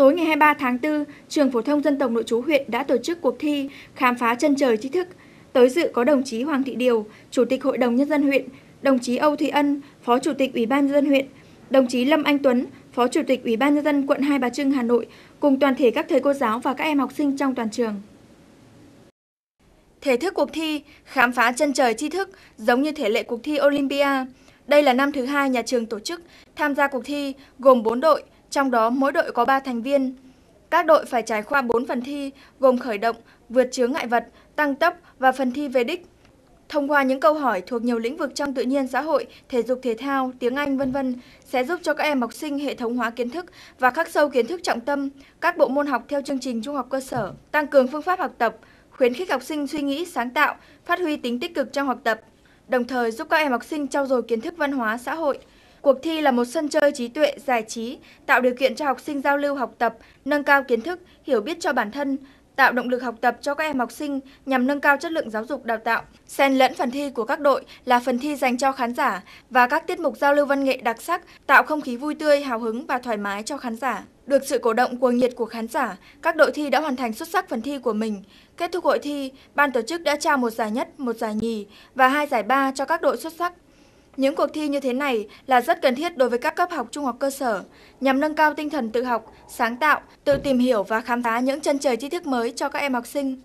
Tối ngày 23 tháng 4, Trường Phổ thông Dân tộc Nội trú huyện đã tổ chức cuộc thi Khám phá chân trời tri thức. Tới dự có đồng chí Hoàng Thị Điều, Chủ tịch Hội đồng Nhân dân huyện, đồng chí Âu Thị Ân, Phó Chủ tịch Ủy ban Nhân dân huyện, đồng chí Lâm Anh Tuấn, Phó Chủ tịch Ủy ban Nhân dân quận Hai Bà Trưng, Hà Nội, cùng toàn thể các thầy cô giáo và các em học sinh trong toàn trường. Thể thức cuộc thi Khám phá chân trời tri thức giống như thể lệ cuộc thi Olympia. Đây là năm thứ hai nhà trường tổ chức tham gia cuộc thi gồm 4 đội trong đó mỗi đội có 3 thành viên. Các đội phải trải qua 4 phần thi gồm khởi động, vượt chướng ngại vật, tăng tốc và phần thi về đích. Thông qua những câu hỏi thuộc nhiều lĩnh vực trong tự nhiên xã hội, thể dục thể thao, tiếng Anh vân vân sẽ giúp cho các em học sinh hệ thống hóa kiến thức và khắc sâu kiến thức trọng tâm, các bộ môn học theo chương trình trung học cơ sở, tăng cường phương pháp học tập, khuyến khích học sinh suy nghĩ sáng tạo, phát huy tính tích cực trong học tập, đồng thời giúp các em học sinh trau dồi kiến thức văn hóa xã hội, Cuộc thi là một sân chơi trí tuệ, giải trí, tạo điều kiện cho học sinh giao lưu học tập, nâng cao kiến thức, hiểu biết cho bản thân, tạo động lực học tập cho các em học sinh nhằm nâng cao chất lượng giáo dục đào tạo. Xen lẫn phần thi của các đội là phần thi dành cho khán giả và các tiết mục giao lưu văn nghệ đặc sắc tạo không khí vui tươi, hào hứng và thoải mái cho khán giả. Được sự cổ động cuồng nhiệt của khán giả, các đội thi đã hoàn thành xuất sắc phần thi của mình. Kết thúc hội thi, ban tổ chức đã trao một giải nhất, một giải nhì và hai giải ba cho các đội xuất sắc. Những cuộc thi như thế này là rất cần thiết đối với các cấp học trung học cơ sở, nhằm nâng cao tinh thần tự học, sáng tạo, tự tìm hiểu và khám phá những chân trời tri thức mới cho các em học sinh.